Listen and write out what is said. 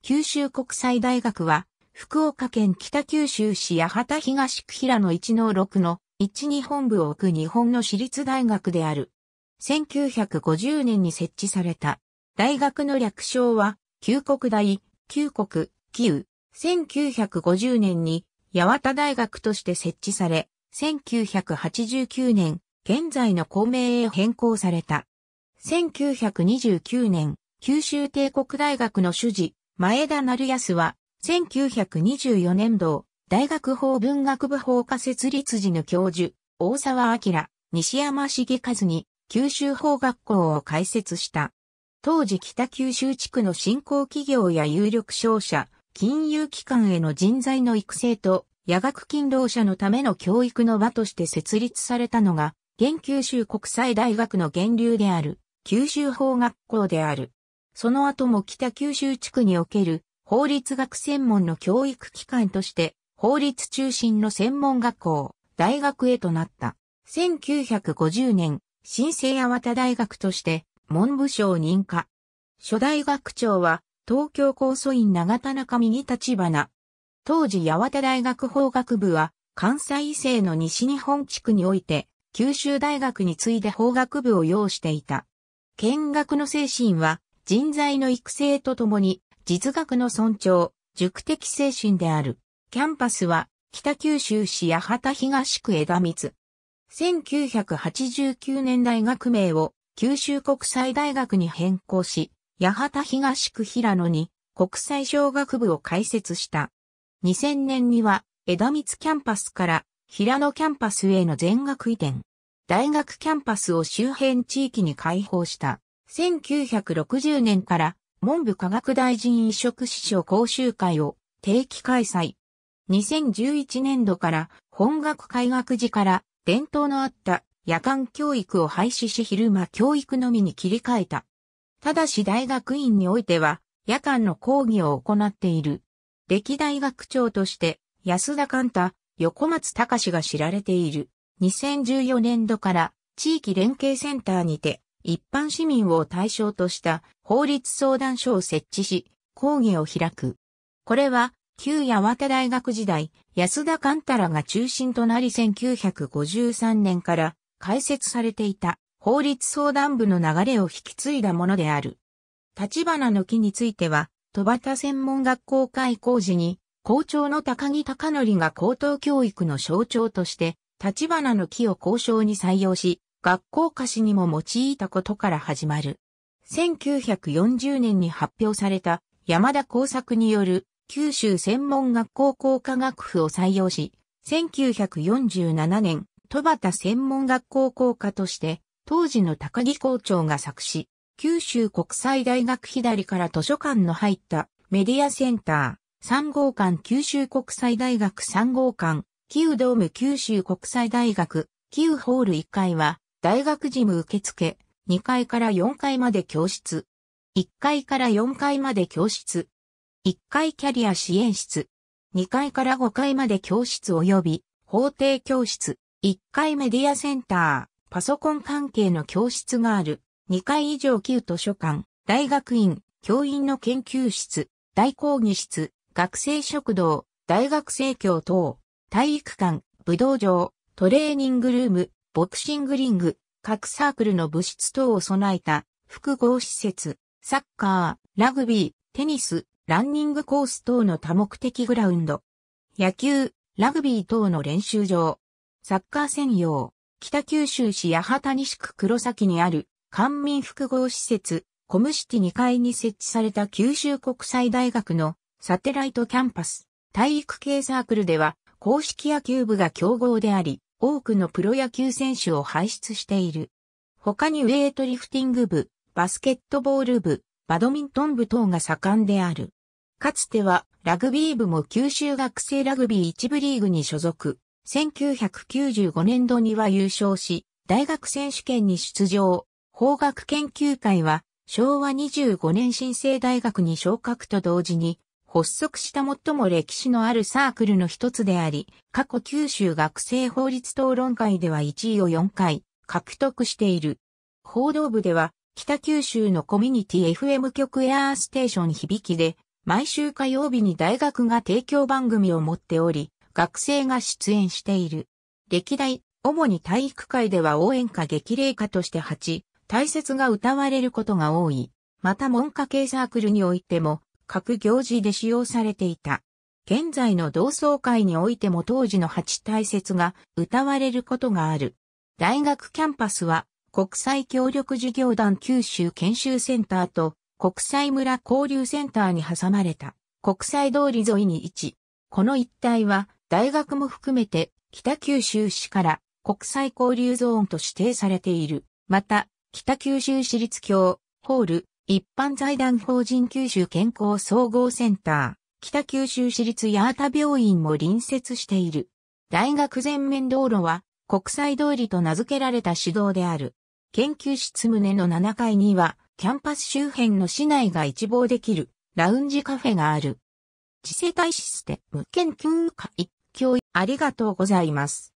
九州国際大学は、福岡県北九州市八幡東区平野一の6の1日本部を置く日本の私立大学である。1950年に設置された。大学の略称は、九国大、九国、九。1950年に、八幡大学として設置され、1989年、現在の公明へ変更された。1929年、九州帝国大学の主事、前田成康は、1924年度、大学法文学部法科設立時の教授、大沢明、西山茂和に、九州法学校を開設した。当時北九州地区の新興企業や有力商社、金融機関への人材の育成と、野学勤労者のための教育の場として設立されたのが、現九州国際大学の源流である、九州法学校である。その後も北九州地区における法律学専門の教育機関として法律中心の専門学校、大学へとなった。1950年、新生八幡田大学として文部省認可。初代学長は東京高祖院長田中右立花。当時八幡大学法学部は関西異性の西日本地区において九州大学に次いで法学部を要していた。見学の精神は人材の育成とともに、実学の尊重、塾的精神である。キャンパスは、北九州市八幡東区枝光。1989年大学名を九州国際大学に変更し、八幡東区平野に国際小学部を開設した。2000年には枝光キャンパスから平野キャンパスへの全学移転。大学キャンパスを周辺地域に開放した。1960年から文部科学大臣移植師匠講習会を定期開催。2011年度から本学開学時から伝統のあった夜間教育を廃止し昼間教育のみに切り替えた。ただし大学院においては夜間の講義を行っている。歴代学長として安田寛太、横松隆が知られている。2014年度から地域連携センターにて一般市民を対象とした法律相談所を設置し、講義を開く。これは、旧八幡大学時代、安田勘太らが中心となり1953年から開設されていた法律相談部の流れを引き継いだものである。立花の木については、戸端専門学校開校時に、校長の高木隆則が高等教育の象徴として、立花の木を交渉に採用し、学校歌詞にも用いたことから始まる。1940年に発表された山田耕作による九州専門学校工科学府を採用し、1947年、戸端専門学校校科として、当時の高木校長が作詞、九州国際大学左から図書館の入ったメディアセンター、3号館九州国際大学3号館、キウドーム九州国際大学、キホール1階は、大学事務受付、2階から4階まで教室、1階から4階まで教室、1階キャリア支援室、2階から5階まで教室及び法廷教室、1階メディアセンター、パソコン関係の教室がある、2階以上旧図書館、大学院、教員の研究室、大講義室、学生食堂、大学生協等、体育館、武道場、トレーニングルーム、ボクシングリング、各サークルの部室等を備えた複合施設、サッカー、ラグビー、テニス、ランニングコース等の多目的グラウンド、野球、ラグビー等の練習場、サッカー専用、北九州市八幡西区黒崎にある官民複合施設、コムシティ2階に設置された九州国際大学のサテライトキャンパス、体育系サークルでは公式野球部が競合であり、多くのプロ野球選手を輩出している。他にウェイトリフティング部、バスケットボール部、バドミントン部等が盛んである。かつてはラグビー部も九州学生ラグビー一部リーグに所属。1995年度には優勝し、大学選手権に出場。法学研究会は昭和25年新生大学に昇格と同時に発足した最も歴史のあるサークルの一つであり、過去九州学生法律討論会では1位を4回獲得している。報道部では、北九州のコミュニティ FM 局エアーステーション響きで、毎週火曜日に大学が提供番組を持っており、学生が出演している。歴代、主に体育会では応援歌激励歌として8、大切が歌われることが多い。また文科系サークルにおいても、各行事で使用されていた。現在の同窓会においても当時の八大説が歌われることがある。大学キャンパスは国際協力事業団九州研修センターと国際村交流センターに挟まれた国際通り沿いに位置。この一帯は大学も含めて北九州市から国際交流ゾーンと指定されている。また、北九州市立教ホール一般財団法人九州健康総合センター、北九州市立八幡病院も隣接している。大学全面道路は国際通りと名付けられた市道である。研究室棟の7階にはキャンパス周辺の市内が一望できるラウンジカフェがある。次世代システム研究会、今日ありがとうございます。